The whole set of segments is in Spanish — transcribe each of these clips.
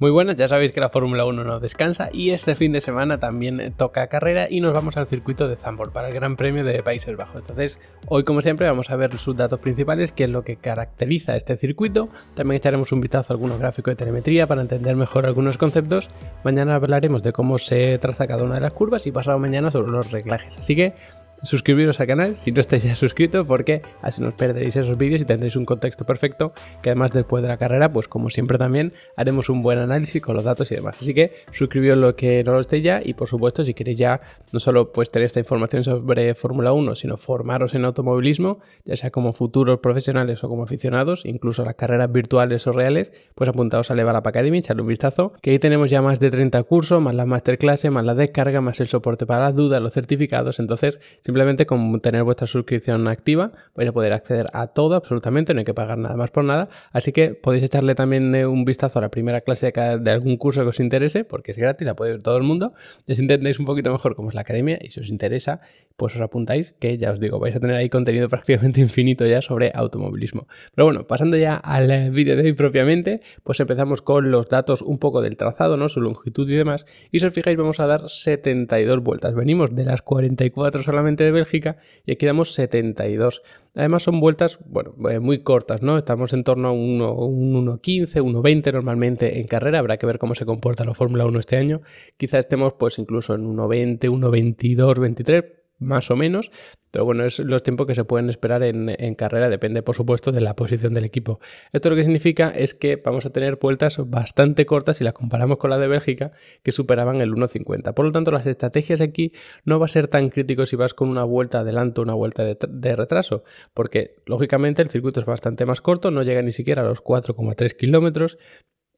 Muy buenas, ya sabéis que la Fórmula 1 no descansa y este fin de semana también toca carrera y nos vamos al circuito de Zandvoort para el Gran Premio de Países Bajos. Entonces, hoy como siempre vamos a ver sus datos principales, qué es lo que caracteriza este circuito. También echaremos un vistazo a algunos gráficos de telemetría para entender mejor algunos conceptos. Mañana hablaremos de cómo se traza cada una de las curvas y pasado mañana sobre los reglajes. Así que suscribiros al canal si no estáis ya suscrito porque así no os perderéis esos vídeos y tendréis un contexto perfecto que además después de la carrera pues como siempre también haremos un buen análisis con los datos y demás así que suscribiros lo que no lo estéis ya y por supuesto si queréis ya no solo pues tener esta información sobre Fórmula 1 sino formaros en automovilismo ya sea como futuros profesionales o como aficionados incluso las carreras virtuales o reales pues apuntaos a la Academy echarle un vistazo que ahí tenemos ya más de 30 cursos más las masterclasses más la descarga más el soporte para las dudas los certificados entonces si Simplemente con tener vuestra suscripción activa vais a poder acceder a todo absolutamente, no hay que pagar nada más por nada. Así que podéis echarle también eh, un vistazo a la primera clase de, algún curso que os interese, porque es gratis, la puede ver todo el mundo. Y si entendéis un poquito mejor cómo es la academia y si os interesa, pues os apuntáis, que ya os digo, vais a tener ahí contenido prácticamente infinito ya sobre automovilismo. Pero bueno, pasando ya al eh, vídeo de hoy propiamente, pues empezamos con los datos un poco del trazado, ¿no? Su longitud y demás. Y si os fijáis, vamos a dar 72 vueltas. Venimos de las 44 solamente de Bélgica y aquí damos 72. Además son vueltas, bueno, eh, muy cortas, ¿no? Estamos en torno a un 1.15, 1.20 normalmente en carrera, habrá que ver cómo se comporta la Fórmula 1 este año. quizás estemos pues incluso en 1.20, 1.22, 23, más o menos, pero bueno, es los tiempos que se pueden esperar en, carrera, depende por supuesto de la posición del equipo. Esto lo que significa es que vamos a tener vueltas bastante cortas si las comparamos con las de Bélgica, que superaban el 1.50. Por lo tanto, las estrategias aquí no va a ser tan crítico si vas con una vuelta adelante o una vuelta de, retraso, porque lógicamente el circuito es bastante más corto, no llega ni siquiera a los 4,3 kilómetros,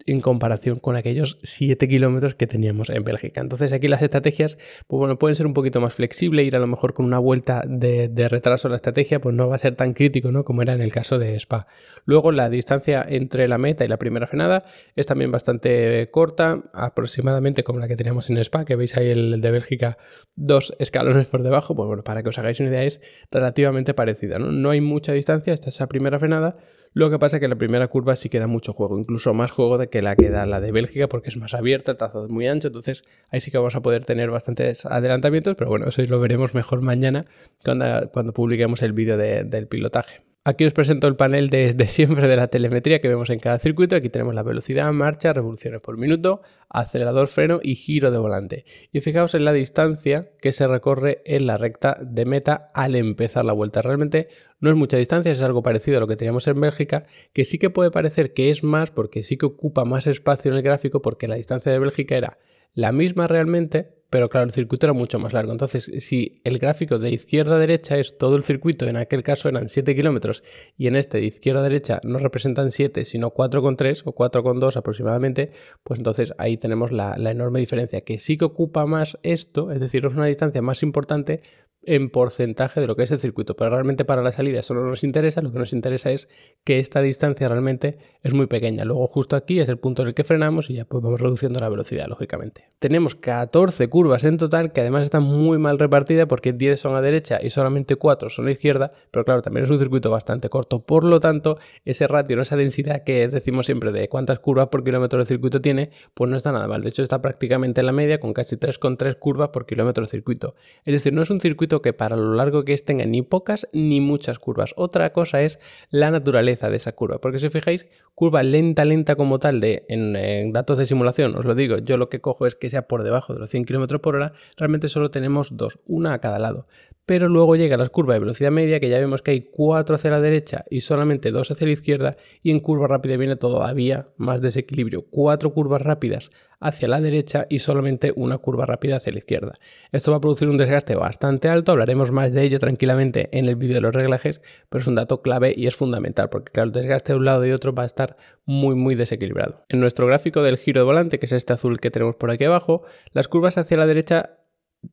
en comparación con aquellos 7 kilómetros que teníamos en Bélgica. Entonces aquí las estrategias, pues bueno, pueden ser un poquito más flexibles, ir a lo mejor con una vuelta de, retraso a la estrategia, pues no va a ser tan crítico, ¿no? Como era en el caso de Spa. Luego la distancia entre la meta y la primera frenada es también bastante corta, aproximadamente como la que teníamos en Spa, que veis ahí el de Bélgica dos escalones por debajo, pues bueno, para que os hagáis una idea es relativamente parecida, ¿no? hay mucha distancia, hasta esa primera frenada, lo que pasa es que la primera curva sí queda mucho juego, incluso más juego de que la que da la de Bélgica porque es más abierta, el trazado es muy ancho, entonces ahí sí que vamos a poder tener bastantes adelantamientos, pero bueno, eso lo veremos mejor mañana cuando, cuando publiquemos el vídeo del pilotaje. Aquí os presento el panel de, siempre de la telemetría que vemos en cada circuito. Aquí tenemos la velocidad, marcha, revoluciones por minuto, acelerador, freno y giro de volante. Y fijaos en la distancia que se recorre en la recta de meta al empezar la vuelta. Realmente no es mucha distancia, es algo parecido a lo que teníamos en Bélgica, que sí que puede parecer que es más porque sí que ocupa más espacio en el gráfico porque la distancia de Bélgica era la misma realmente, pero claro, el circuito era mucho más largo. Entonces, si el gráfico de izquierda a derecha es todo el circuito, en aquel caso eran 7 kilómetros, y en este de izquierda a derecha no representan 7, sino 4,3 o 4,2 aproximadamente, pues entonces ahí tenemos la, la enorme diferencia, que sí que ocupa más esto, es decir, es una distancia más importante, en porcentaje de lo que es el circuito, pero realmente para la salida eso no nos interesa, lo que nos interesa es que esta distancia realmente es muy pequeña. Luego justo aquí es el punto en el que frenamos y ya pues vamos reduciendo la velocidad, lógicamente. Tenemos 14 curvas en total que además están muy mal repartidas porque 10 son a derecha y solamente 4 son a izquierda, pero claro, también es un circuito bastante corto, por lo tanto ese ratio, esa densidad que decimos siempre de cuántas curvas por kilómetro de circuito tiene, pues no está nada mal. De hecho está prácticamente en la media con casi 3,3 curvas por kilómetro de circuito. Es decir, no es un circuito que para lo largo que es tenga ni pocas ni muchas curvas. Otra cosa es la naturaleza de esa curva, porque si fijáis, curva lenta, lenta como tal, de, en, datos de simulación, os lo digo, yo lo que cojo es que sea por debajo de los 100 km por hora, realmente solo tenemos dos, una a cada lado. Pero luego llega las curvas de velocidad media, que ya vemos que hay cuatro hacia la derecha y solamente dos hacia la izquierda, y en curva rápida viene todavía más desequilibrio. Cuatro curvas rápidas hacia la derecha y solamente una curva rápida hacia la izquierda. Esto va a producir un desgaste bastante alto, hablaremos más de ello tranquilamente en el vídeo de los reglajes, pero es un dato clave y es fundamental porque claro, el desgaste de un lado y otro va a estar muy muy desequilibrado. En nuestro gráfico del giro de volante, que es este azul que tenemos por aquí abajo, las curvas hacia la derecha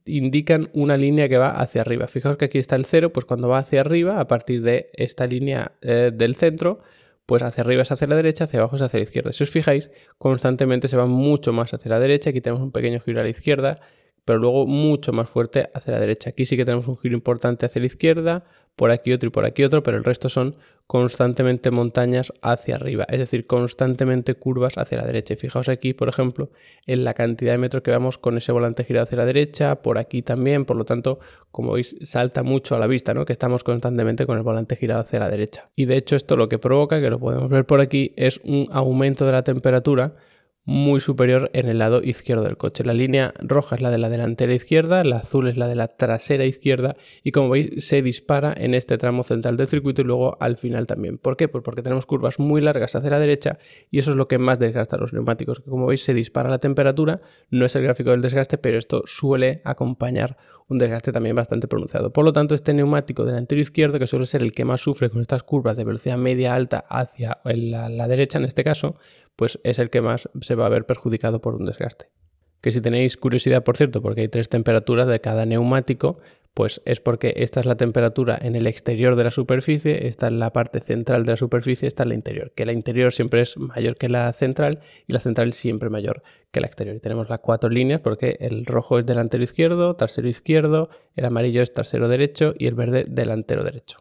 indican una línea que va hacia arriba. Fijaos que aquí está el cero pues cuando va hacia arriba, a partir de esta línea eh, del centro, pues hacia arriba es hacia la derecha, hacia abajo es hacia la izquierda. Si os fijáis, constantemente se va mucho más hacia la derecha, aquí tenemos un pequeño giro a la izquierda pero luego mucho más fuerte hacia la derecha. Aquí sí que tenemos un giro importante hacia la izquierda, por aquí otro y por aquí otro, pero el resto son constantemente montañas hacia arriba, es decir, constantemente curvas hacia la derecha. Y fijaos aquí, por ejemplo, en la cantidad de metros que vamos con ese volante girado hacia la derecha, por aquí también, por lo tanto, como veis, salta mucho a la vista, ¿no? Que estamos constantemente con el volante girado hacia la derecha. Y de hecho, esto lo que provoca, que lo podemos ver por aquí, es un aumento de la temperatura muy superior en el lado izquierdo del coche. La línea roja es la de la delantera izquierda, la azul es la de la trasera izquierda y como veis se dispara en este tramo central del circuito y luego al final también. ¿Por qué? Pues porque tenemos curvas muy largas hacia la derecha y eso es lo que más desgasta los neumáticos, que como veis se dispara la temperatura, no es el gráfico del desgaste, pero esto suele acompañar un desgaste también bastante pronunciado. Por lo tanto, este neumático delantero izquierdo, que suele ser el que más sufre con estas curvas de velocidad media alta hacia la, la derecha en este caso, pues es el que más se va a ver perjudicado por un desgaste. Que si tenéis curiosidad, por cierto, porque hay tres temperaturas de cada neumático, pues es porque esta es la temperatura en el exterior de la superficie, esta es la parte central de la superficie, esta es la interior, que la interior siempre es mayor que la central y la central siempre mayor que la exterior. Y tenemos las cuatro líneas porque el rojo es delantero izquierdo, trasero izquierdo, el amarillo es trasero derecho y el verde delantero derecho.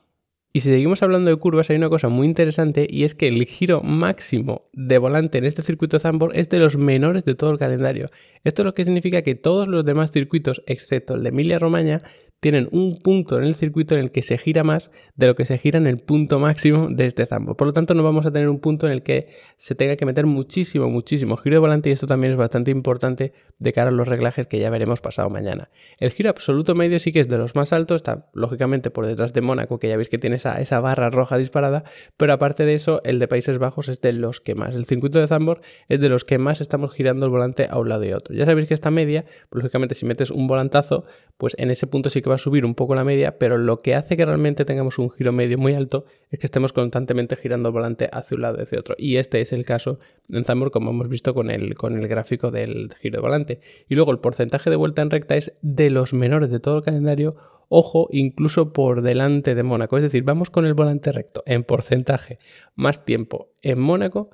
Y si seguimos hablando de curvas, hay una cosa muy interesante y es que el giro máximo de volante en este circuito Zambor es de los menores de todo el calendario. Esto es lo que significa que todos los demás circuitos, excepto el de emilia Romaña, tienen un punto en el circuito en el que se gira más de lo que se gira en el punto máximo de este zambo. Por lo tanto, no vamos a tener un punto en el que se tenga que meter muchísimo, muchísimo giro de volante y esto también es bastante importante de cara a los reglajes que ya veremos pasado mañana. El giro absoluto medio sí que es de los más altos, está lógicamente por detrás de Mónaco, que ya veis que tiene esa, barra roja disparada, pero aparte de eso, el de Países Bajos es de los que más. El circuito de Zambor es de los que más estamos girando el volante a un lado y otro. Ya sabéis que esta media, lógicamente si metes un volantazo, pues en ese punto sí que va a subir un poco la media, pero lo que hace que realmente tengamos un giro medio muy alto es que estemos constantemente girando volante hacia un lado y hacia otro. Y este es el caso en Zambor, como hemos visto con el, con el gráfico del giro de volante. Y luego el porcentaje de vuelta en recta es de los menores de todo el calendario, ojo, incluso por delante de Mónaco. Es decir, vamos con el volante recto en porcentaje más tiempo en Mónaco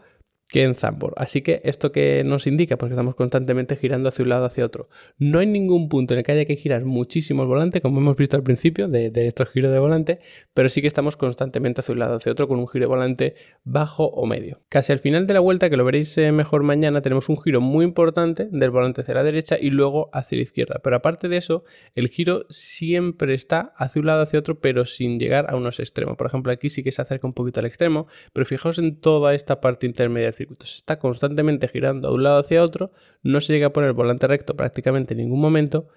que en Zambor. Así que esto que nos indica, porque pues estamos constantemente girando hacia un lado, hacia otro, no hay ningún punto en el que haya que girar muchísimo el volante, como hemos visto al principio de, estos giros de volante, pero sí que estamos constantemente hacia un lado, hacia otro, con un giro de volante bajo o medio. Casi al final de la vuelta, que lo veréis eh, mejor mañana, tenemos un giro muy importante del volante hacia la derecha y luego hacia la izquierda. Pero aparte de eso, el giro siempre está hacia un lado, hacia otro, pero sin llegar a unos extremos. Por ejemplo, aquí sí que se acerca un poquito al extremo, pero fijaos en toda esta parte intermedia se está constantemente girando de un lado hacia otro, no se llega a poner el volante recto prácticamente en ningún momento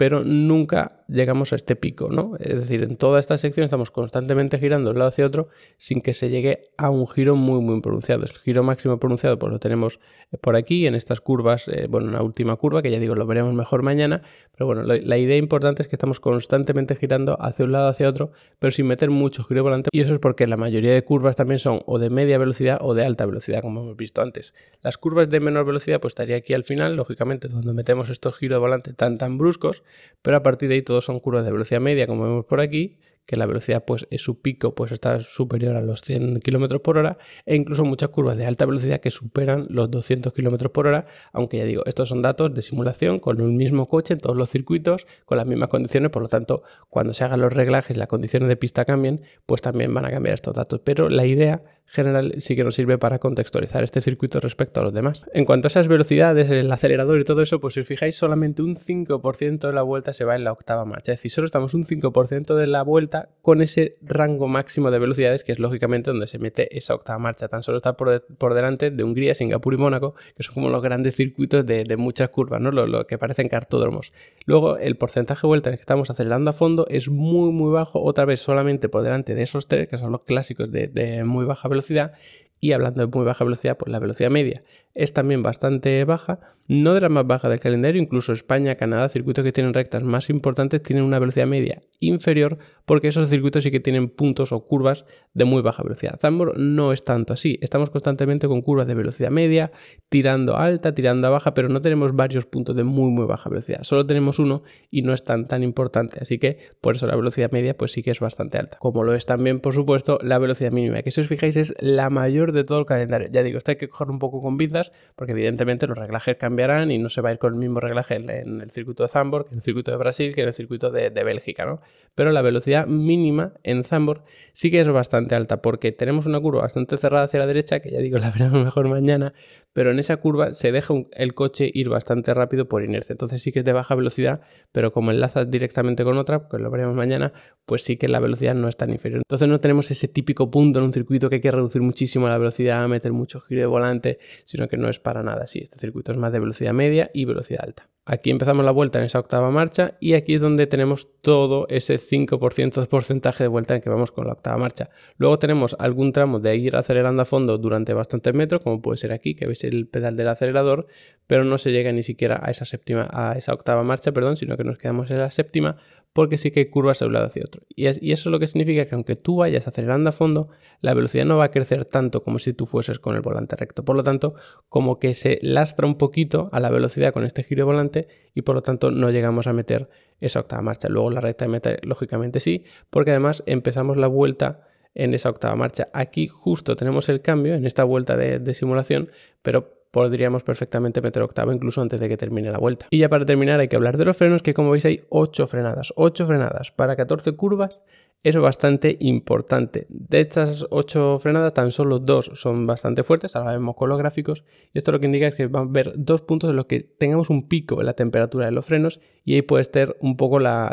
pero nunca llegamos a este pico, ¿no? Es decir, en toda esta sección estamos constantemente girando de un lado hacia otro sin que se llegue a un giro muy, muy pronunciado. El giro máximo pronunciado pues, lo tenemos eh, por aquí, en estas curvas, eh, bueno, en la última curva, que ya digo, lo veremos mejor mañana, pero bueno, la idea importante es que estamos constantemente girando hacia un lado, hacia otro, pero sin meter mucho giro volante, y eso es porque la mayoría de curvas también son o de media velocidad o de alta velocidad, como hemos visto antes. Las curvas de menor velocidad, pues estaría aquí al final, lógicamente, donde metemos estos giros de volante tan, tan bruscos, pero a partir de ahí todos son curvas de velocidad media, como vemos por aquí, que la velocidad pues es su pico pues está superior a los 100 km por hora e incluso muchas curvas de alta velocidad que superan los 200 km por hora aunque ya digo estos son datos de simulación con un mismo coche en todos los circuitos con las mismas condiciones por lo tanto cuando se hagan los reglajes las condiciones de pista cambien pues también van a cambiar estos datos pero la idea general sí que nos sirve para contextualizar este circuito respecto a los demás. En cuanto a esas velocidades, el acelerador y todo eso, pues si os fijáis, solamente un 5% de la vuelta se va en la octava marcha. Es decir, solo estamos un 5% de la vuelta con ese rango máximo de velocidades, que es lógicamente donde se mete esa octava marcha. Tan solo está por, delante de Hungría, Singapur y Mónaco, que son como los grandes circuitos de, muchas curvas, ¿no? Lo, que parecen cartódromos. Luego, el porcentaje de vuelta en que estamos acelerando a fondo es muy, muy bajo. Otra vez, solamente por delante de esos tres, que son los clásicos de muy baja velocidad velocidad y hablando de muy baja velocidad, pues la velocidad media es también bastante baja, no de la más baja del calendario, incluso España, Canadá, circuitos que tienen rectas más importantes tienen una velocidad media inferior porque esos circuitos sí que tienen puntos o curvas de muy baja velocidad. Zambor no es tanto así, estamos constantemente con curvas de velocidad media, tirando alta, tirando a baja, pero no tenemos varios puntos de muy muy baja velocidad, solo tenemos uno y no es tan tan importante, así que por eso la velocidad media pues sí que es bastante alta, como lo es también por supuesto la velocidad mínima, que si os fijáis es la mayor de todo el calendario. Ya digo, esto hay que coger un poco con vidas porque evidentemente los reglajes cambiarán y no se va a ir con el mismo reglaje en el circuito de Zambor, en el circuito de Brasil, que en el circuito de, de Bélgica, ¿no? Pero la velocidad mínima en Zambor sí que es bastante alta, porque tenemos una curva bastante cerrada hacia la derecha, que ya digo, la veremos mejor mañana, pero en esa curva se deja el coche ir bastante rápido por inercia. Entonces sí que es de baja velocidad, pero como enlaza directamente con otra, que lo veremos mañana, pues sí que la velocidad no es tan inferior. Entonces no tenemos ese típico punto en un circuito que hay que reducir muchísimo la velocidad, meter mucho giro de volante, sino que no es para nada así. Este circuito es más de velocidad media y velocidad alta. Aquí empezamos la vuelta en esa octava marcha y aquí es donde tenemos todo ese 5% de porcentaje de vuelta en que vamos con la octava marcha. Luego tenemos algún tramo de ir acelerando a fondo durante bastantes metros, como puede ser aquí, que veis el pedal del acelerador, pero no se llega ni siquiera a esa séptima, a esa octava marcha, perdón, sino que nos quedamos en la séptima porque sí que hay curvas de un lado hacia otro. Y, eso es lo que significa que aunque tú vayas acelerando a fondo, la velocidad no va a crecer tanto como si tú fueses con el volante recto. Por lo tanto, como que se lastra un poquito a la velocidad con este giro de volante y por lo tanto no llegamos a meter esa octava marcha. Luego la recta de meta, lógicamente sí, porque además empezamos la vuelta en esa octava marcha. Aquí justo tenemos el cambio en esta vuelta de simulación, pero podríamos perfectamente meter octavo incluso antes de que termine la vuelta. Y ya para terminar hay que hablar de los frenos, que como veis hay 8 frenadas, 8 frenadas para 14 curvas. Es bastante importante. De estas 8 frenadas, tan solo 2 son bastante fuertes. Ahora vemos con los gráficos. Y esto lo que indica es que van a ver dos puntos en los que tengamos un pico en la temperatura de los frenos. Y ahí puede estar un poco la,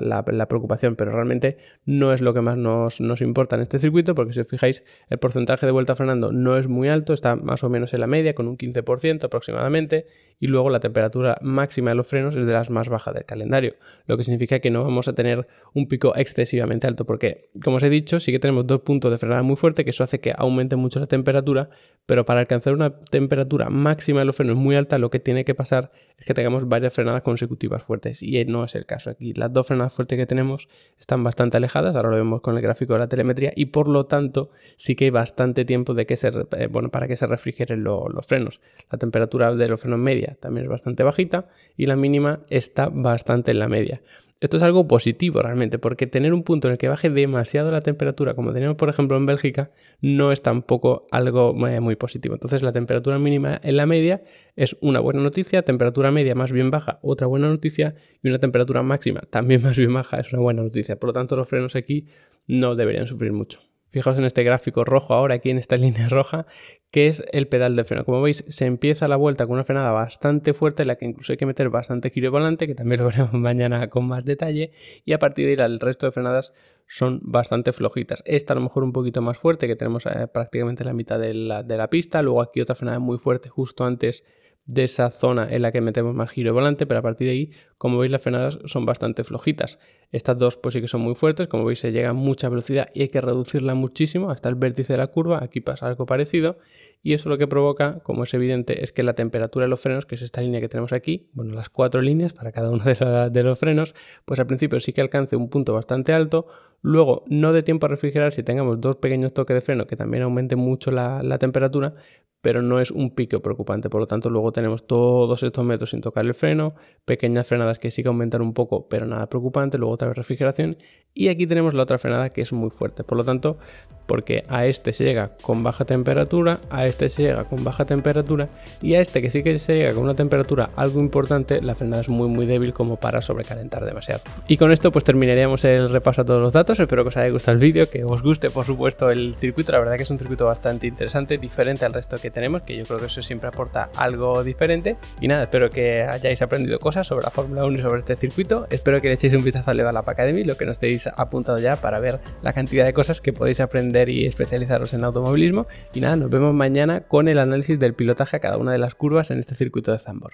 preocupación. Pero realmente no es lo que más nos, nos importa en este circuito. Porque si os fijáis, el porcentaje de vuelta frenando no es muy alto. Está más o menos en la media, con un 15% aproximadamente y luego la temperatura máxima de los frenos es de las más bajas del calendario, lo que significa que no vamos a tener un pico excesivamente alto porque, como os he dicho, sí que tenemos dos puntos de frenada muy fuerte que eso hace que aumente mucho la temperatura, pero para alcanzar una temperatura máxima de los frenos muy alta lo que tiene que pasar es que tengamos varias frenadas consecutivas fuertes y no es el caso aquí. Las dos frenadas fuertes que tenemos están bastante alejadas, ahora lo vemos con el gráfico de la telemetría y por lo tanto sí que hay bastante tiempo de que se, eh, bueno, para que se refrigeren los frenos. La temperatura de los frenos media también es bastante bajita y la mínima está bastante en la media. Esto es algo positivo realmente, porque tener un punto en el que baje demasiado la temperatura, como tenemos por ejemplo en Bélgica, no es tampoco algo eh, muy positivo. Entonces la temperatura mínima en la media es una buena noticia, temperatura media más bien baja, otra buena noticia, y una temperatura máxima también más bien baja, es una buena noticia. Por lo tanto, los frenos aquí no deberían sufrir mucho fijaos en este gráfico rojo ahora, aquí en esta línea roja, que es el pedal de freno. Como veis, se empieza la vuelta con una frenada bastante fuerte, en la que incluso hay que meter bastante giro volante, que también lo veremos mañana con más detalle, y a partir de ahí el resto de frenadas son bastante flojitas. Esta a lo mejor un poquito más fuerte, que tenemos eh, prácticamente la mitad de la, de la pista, luego aquí otra frenada muy fuerte justo antes de esa zona en la que metemos más giro volante, pero a partir de ahí como veis las frenadas son bastante flojitas. Estas dos pues sí que son muy fuertes, como veis se llega a mucha velocidad y hay que reducirla muchísimo hasta el vértice de la curva, aquí pasa algo parecido y eso lo que provoca, como es evidente, es que la temperatura de los frenos, que es esta línea que tenemos aquí, bueno las cuatro líneas para cada uno de, los frenos, pues al principio sí que alcance un punto bastante alto, Luego, no de tiempo a refrigerar si tengamos dos pequeños toques de freno que también aumenten mucho la, la, temperatura, pero no es un pico preocupante. Por lo tanto, luego tenemos todos estos metros sin tocar el freno, pequeñas frenadas que sí que aumentan un poco, pero nada preocupante, luego otra vez refrigeración y aquí tenemos la otra frenada que es muy fuerte, por lo tanto, porque a este se llega con baja temperatura, a este se llega con baja temperatura y a este que sí que se llega con una temperatura algo importante, la frenada es muy muy débil como para sobrecalentar demasiado. Y con esto pues terminaríamos el repaso a todos los datos, espero que os haya gustado el vídeo, que os guste por supuesto el circuito, la verdad que es un circuito bastante interesante, diferente al resto que tenemos, que yo creo que eso siempre aporta algo diferente y nada, espero que hayáis aprendido cosas sobre la fórmula la sobre este circuito. Espero que le echéis un vistazo a la Academy, lo que nos estéis apuntado ya para ver la cantidad de cosas que podéis aprender y especializaros en automovilismo. Y nada, nos vemos mañana con el análisis del pilotaje a cada una de las curvas en este circuito de Zambor.